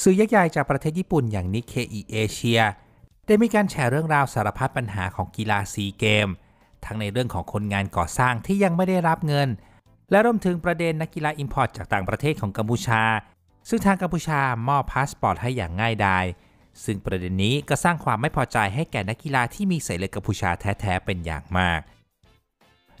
สื่อยักษ์ใหญ่จากประเทศญี่ปุ่นอย่างนิเคอีเอเชียได้มีการแชร์เรื่องราวสารพัดปัญหาของกีฬาซีเกมทั้งในเรื่องของคนงานก่อสร้างที่ยังไม่ได้รับเงิน และรวมถึงประเด็นนักกีฬาอิมพอร์ตจากต่างประเทศของกัมพูชา ซึ่งทางกัมพูชามอบพาสปอร์ตให้อย่างง่ายดายซึ่งประเด็นนี้ก็สร้างความไม่พอใจให้แก่นักกีฬาที่มีสายเลือกัมพูชาแท้ๆเป็นอย่างมาก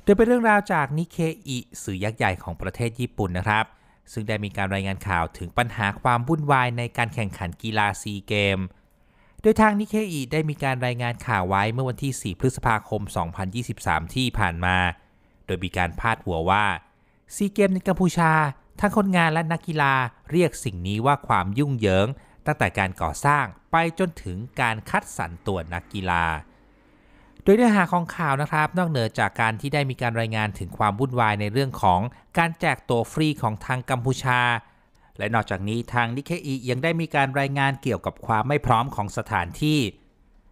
โดยเป็นเรื่องราวจากนิเคอิสื่อยักษ์ใหญ่ของประเทศญี่ปุ่นนะครับซึ่งได้มีการรายงานข่าวถึงปัญหาความวุ่นวายในการแข่งขันกีฬาซีเกม โดยทางนิเคอีได้มีการรายงานข่าวไว้เมื่อวันที่ 4 พฤษภาคม 2023 ที่ผ่านมา โดยมีการพาดหัวว่า ซีเกมในกัมพูชา ทั้งคนงานและนักกีฬาเรียกสิ่งนี้ว่าความยุ่งเหยิง ตั้งแต่การก่อสร้างไปจนถึงการคัดสรรตัวนักกีฬาโดยเนื้อหาของข่าวนะครับ นอกเหนือจากการที่ได้มีการรายงานถึงความวุ่นวายในเรื่องของการแจกตัวฟรีของทางกัมพูชา และนอกจากนี้ทางนิเคอียังได้มีการรายงานเกี่ยวกับความไม่พร้อมของสถานที่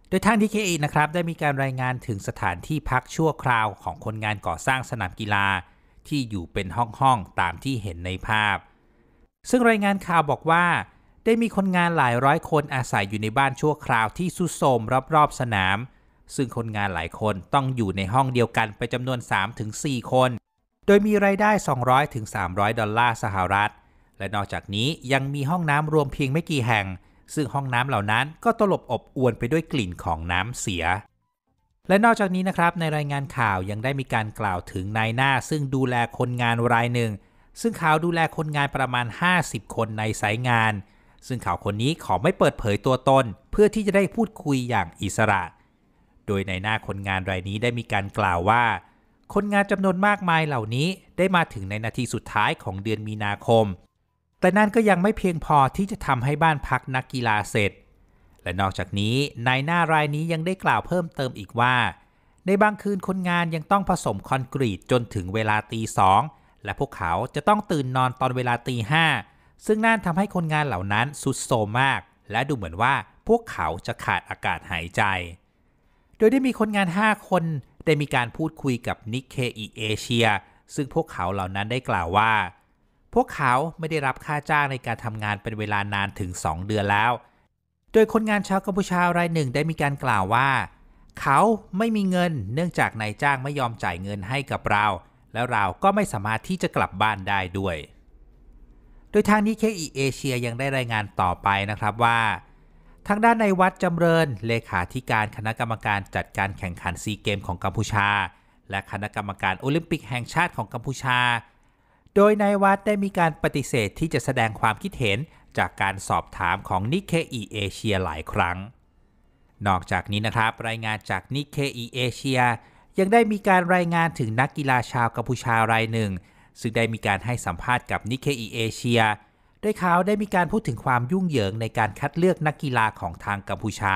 โดยทางนิเคอนะครับได้มีการรายงานถึงสถานที่พักชั่วคราวของคนงานก่อสร้างสนามกีฬา ที่อยู่เป็นห้องๆตามที่เห็นในภาพ ซึ่งรายงานข่าวบอกว่า ได้มีคนงานหลายร้อยคนอาศัยอยู่ในบ้านชั่วคราวที่สุดโทมรอบๆสนามซึ่งคนงานหลายคนต้องอยู่ในห้องเดียวกันไปจำนวน 3-4 คน โดยมีรายได้ 200-300ดอลลาร์สหรัฐ และนอกจากนี้ยังมีห้องน้ำรวมเพียงไม่กี่แห่ง ซึ่งห้องน้ำเหล่านั้นก็ตลบอบอวนไปด้วยกลิ่นของน้ำเสีย และนอกจากนี้นะครับในรายงานข่าวยังได้มีการกล่าวถึงนายหน้า ซึ่งดูแลคนงานรายหนึ่ง ซึ่งเขาดูแลคนงานประมาณ 50 คนในสายงาน ซึ่งเขาคนนี้ขอไม่เปิดเผยตัวตนเพื่อที่จะได้พูดคุยอย่างอิสระโดยในหน้าคนงานรายนี้ได้มีการกล่าวว่า คนงานจำนวนมากมายเหล่านี้ได้มาถึงในนาทีสุดท้ายของเดือนมีนาคม แต่นั่นก็ยังไม่เพียงพอที่จะทำให้บ้านพักนักกีฬาเสร็จ และนอกจากนี้นายหน้ารายนี้ยังได้กล่าวเพิ่มเติมอีกว่า ในบางคืนคนงานยังต้องผสมคอนกรีตจนถึงเวลาตีสองและพวกเขาจะต้องตื่นนอนตอนเวลาตีห้าซึ่งนั่นทำให้คนงานเหล่านั้นสุดโซมาก และดูเหมือนว่าพวกเขาจะขาดอากาศหายใจโดยได้มีคนงาน 5 คนได้มีการพูดคุยกับนิเคอีเอเชียซึ่งพวกเขาเหล่านั้นได้กล่าวว่า พวกเขาไม่ได้รับค่าจ้างในการทำงานเป็นเวลานานถึง 2 เดือนแล้ว โดยคนงานชาวกัมพูชารายหนึ่ง ได้มีการกล่าวว่า เขาไม่มีเงินเนื่องจากนายจ้างไม่ยอมจ่ายเงินให้กับเรา แล้วเราก็ไม่สามารถที่จะกลับบ้านได้ด้วย โดยทางนี้เคอีเอเชียยังได้รายงานต่อไปนะครับว่าทางด้านในวัดจำเริญเลขาธิการคณะกรรมการจัดการแข่งขันซีเกมของกัมพูชา และคณะกรรมการโอลิมปิกแห่งชาติของกัมพูชา โดยนายวัดได้มีการปฏิเสธที่จะแสดงความคิดเห็นจากการสอบถามของนิเคอีเอเชียหลายครั้ง นอกจากนี้นะครับรายงานจากนิเคอีเอเชียยังได้มีการรายงานถึงนักกีฬาชาวกัมพูชารายหนึ่งซึ่งได้มีการให้สัมภาษณ์กับนิเคอีเอเชียโดยเขาได้มีการพูดถึงความยุ่งเหยิงในการคัดเลือกนักกีฬาของทางกัมพูชา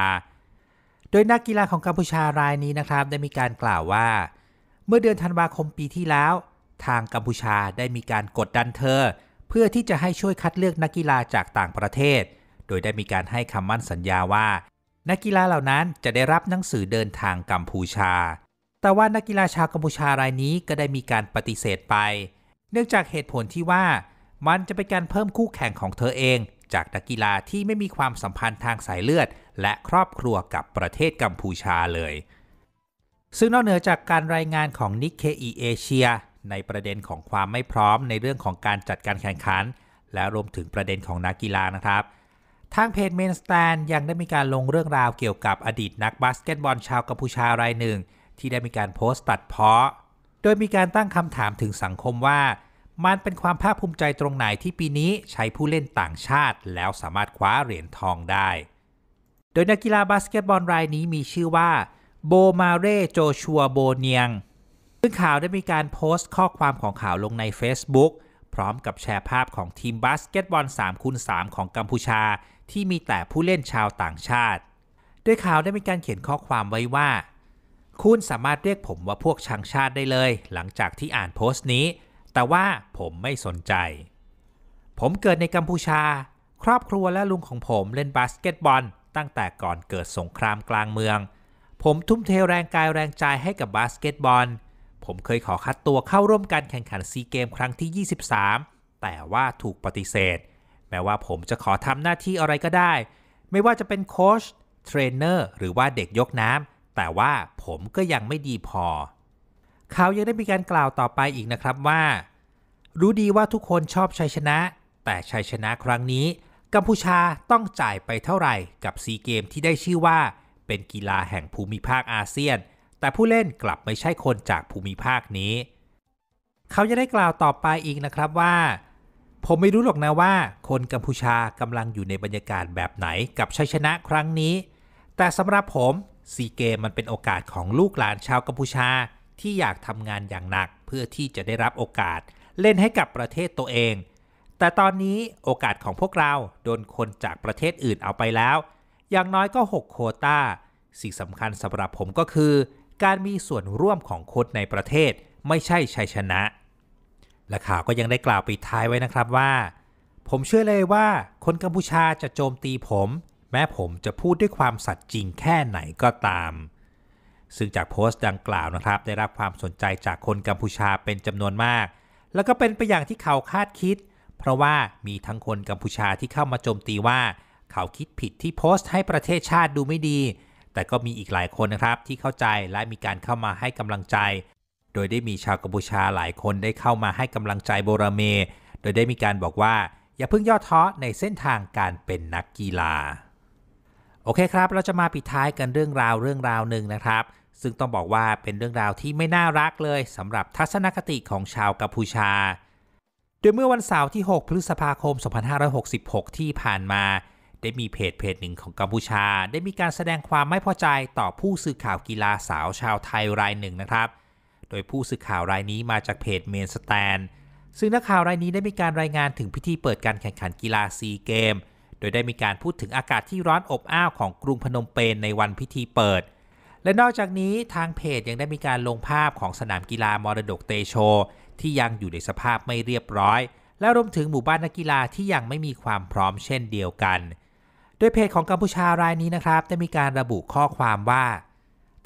โดยนักกีฬาของกัมพูชารายนี้นะครับได้มีการกล่าวว่า เมื่อเดือนธันวาคมปีที่แล้ว ทางกัมพูชาได้มีการกดดันเธอเพื่อที่จะให้ช่วยคัดเลือกนักกีฬาจากต่างประเทศ โดยได้มีการให้คำมั่นสัญญาว่านักกีฬาเหล่านั้นจะได้รับหนังสือเดินทางกัมพูชา แต่ว่านักกีฬาชาวกัมพูชารายนี้ก็ได้มีการปฏิเสธไป เนื่องจากเหตุผลที่ว่ามันจะเป็นการเพิ่มคู่แข่งของเธอเอง จากนักกีฬาที่ไม่มีความสัมพันธ์ทางสายเลือด และครอบครัวกับประเทศกัมพูชาเลย ซึ่งนอกเหนือจากการรายงานของนิเคอีเอเชียในประเด็นของความไม่พร้อมในเรื่องของการจัดการแข่งขัน และรวมถึงประเด็นของนักกีฬานะครับ ทางเพจเมนสแตนยังได้มีการลงเรื่องราวเกี่ยวกับอดีตนักบาสเกตบอลชาวกัมพูชารายหนึ่ง ที่ได้มีการโพสต์ตัดเพาะโดยมีการตั้งคำถามถึงสังคมว่ามันเป็นความภาคภูมิใจตรงไหนที่ปีนี้ใช้ผู้เล่นต่างชาติ แล้วสามารถคว้าเหรียญทองได้ โดยนักกีฬาบาสเกตบอลรายนี้มีชื่อว่าโบมาเร่โจชัวโบเนียง ซึ่งข่าวได้มีการโพสต์ข้อความของข่าวลงใน Facebook พร้อมกับแชร์ภาพของทีมบาสเกตบอล3คูณ3ของกัมพูชา ที่มีแต่ผู้เล่นชาวต่างชาติ ด้วยข่าวได้มีการเขียนข้อความไว้ว่า คุณสามารถเรียกผมว่าพวกชังชาติได้เลย หลังจากที่อ่านโพสต์นี้แต่ว่าผมไม่สนใจ ผมเกิดในกัมพูชา ครอบครัวและลุงของผมเล่นบาสเกตบอล ตั้งแต่ก่อนเกิดสงครามกลางเมือง ผมทุ่มเทแรงกายแรงใจให้กับบาสเกตบอล ผมเคยขอคัดตัวเข้าร่วมการแข่งขันซีเกมครั้งที่ 23 แต่ว่าถูกปฏิเสธ แม้ว่าผมจะขอทำหน้าที่อะไรก็ได้ ไม่ว่าจะเป็นโค้ชเทรนเนอร์ หรือว่าเด็กยกน้ำแต่ว่าผมก็ยังไม่ดีพอเขายังได้มีการกล่าวต่อไปอีกนะครับว่า รู้ดีว่าทุกคนชอบชัยชนะ แต่ชัยชนะครั้งนี้ กัมพูชาต้องจ่ายไปเท่าไหร่กับซีเกมที่ได้ชื่อว่าเป็นกีฬาแห่งภูมิภาคอาเซียน แต่ผู้เล่นกลับไม่ใช่คนจากภูมิภาคนี้ เขาจะได้กล่าวต่อไปอีกนะครับว่า ผมไม่รู้หรอกนะว่า คนกัมพูชากำลังอยู่ในบรรยากาศแบบไหนกับชัยชนะครั้งนี้ แต่สำหรับผมซีเกมมันเป็นโอกาสของลูกหลานชาวกัมพูชาที่อยากทำงานอย่างหนักเพื่อที่จะได้รับโอกาส เล่นให้กับประเทศตัวเอง แต่ตอนนี้โอกาสของพวกเรา โดนคนจากประเทศอื่นเอาไปแล้ว อย่างน้อยก็6โคตาสิ่งสำคัญสำหรับผมก็คือ การมีส่วนร่วมของคนในประเทศไม่ใช่ชัยชนะ และข่าวก็ยังได้กล่าวปิดท้ายไว้นะครับว่า ผมเชื่อเลยว่าคนกัมพูชาจะโจมตีผม แม้ผมจะพูดด้วยความสัตย์จริงแค่ไหนก็ตามซึ่งจากโพสต์ดังกล่าวนะครับ ได้รับความสนใจจากคนกัมพูชาเป็นจำนวนมาก แล้วก็เป็นไปอย่างที่เขาคาดคิด เพราะว่ามีทั้งคนกัมพูชาที่เข้ามาโจมตีว่า เขาคิดผิดที่โพสต์ให้ประเทศชาติดูไม่ดี แต่ก็มีอีกหลายคนนะครับที่เข้าใจและมีการเข้ามาให้กำลังใจ โดยได้มีชาวกัมพูชาหลายคนได้เข้ามาให้กำลังใจโบราเม โดยได้มีการบอกว่าอย่าเพิ่งย่อท้อในเส้นทางการเป็นนักกีฬาโอเคครับ เราจะมาปิดท้ายกันเรื่องราวเรื่องราวหนึ่งนะครับ ซึ่งต้องบอกว่าเป็นเรื่องราวที่ไม่น่ารักเลยสำหรับทัศนคติของชาวกัมพูชา โดยเมื่อวันเสาร์ที่ 6 พฤษภาคม 2566 ที่ผ่านมา ได้มีเพจเพจหนึ่งของกัมพูชา ได้มีการแสดงความไม่พอใจต่อผู้สื่อข่าวกีฬาสาวชาวไทยรายหนึ่งนะครับ โดยผู้สื่อข่าวรายนี้มาจากเพจเมนสแตน ซึ่งนักข่าวรายนี้ได้มีการรายงานถึงพิธีเปิดการแข่งขันกีฬาซีเกมส์ยได้มีการพูดถึงอากาศที่ร้อนอบอ้าวของกรุงพนมเปญในวันพิธีเปิด และนอกจากนี้ทางเพจยังได้มีการลงภาพของสนามกีฬามรดกเตโชที่ยังอยู่ในสภาพไม่เรียบร้อย และรวมถึงหมู่บ้านนักกีฬาที่ยังไม่มีความพร้อมเช่นเดียวกัน โดยเพจของกัมพูชารายนี้นะครับได้มีการระบุข้อความว่า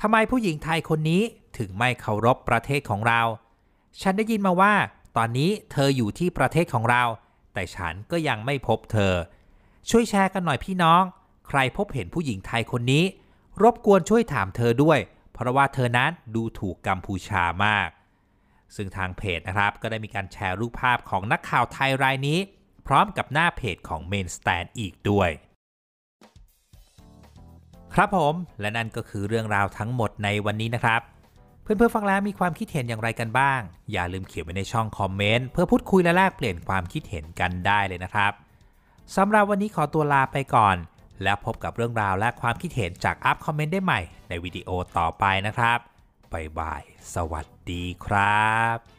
ทำไมผู้หญิงไทยคนนี้ถึงไม่เคารพประเทศของเรา ฉันได้ยินมาว่า ตอนนี้เธออยู่ที่ประเทศของเรา แต่ฉันก็ยังไม่พบเธอช่วยแชร์กันหน่อยพี่น้อง ใครพบเห็นผู้หญิงไทยคนนี้ รบกวนช่วยถามเธอด้วย เพราะว่าเธอนั้นดูถูกกัมพูชามาก ซึ่งทางเพจนะครับก็ได้มีการแชร์รูปภาพของนักข่าวไทยรายนี้ พร้อมกับหน้าเพจของเมนสแตนอีกด้วย ครับผม และนั่นก็คือเรื่องราวทั้งหมดในวันนี้นะครับ เพื่อนเพฟังแล้วมีความคิดเห็นอย่างไรกันบ้าง อย่าลืมเขียนไว้ในช่องคอมเมนต์เพื่อพูดคุยและแลกเปลี่ยนความคิดเห็นกันได้เลยนะครับสำหรับวันนี้ขอตัวลาไปก่อน แล้วพบกับเรื่องราวและความคิดเห็นจากอัพคอมเมนต์ได้ใหม่ในวิดีโอต่อไปนะครับบายบาย สวัสดีครับ